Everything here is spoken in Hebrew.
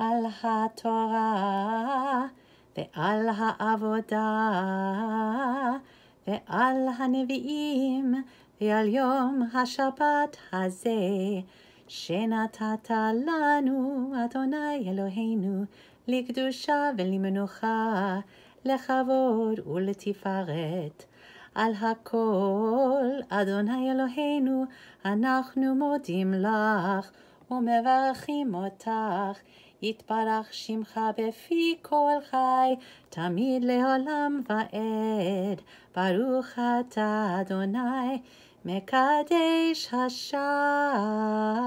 על התורה ועל העבודה ועל הנביאים ועל יום השבת הזה שנתת לנו, אדוני אלוהינו, לקדושה ולמנוחה, לכבוד ולתפארת. על הכל, אדוני אלוהינו, אנחנו מודים לך. ומברכים אותך. יתברך שמך בפי כל חי, תמיד לעולם ועד. ברוך אתה, אדוני, מקדש השם.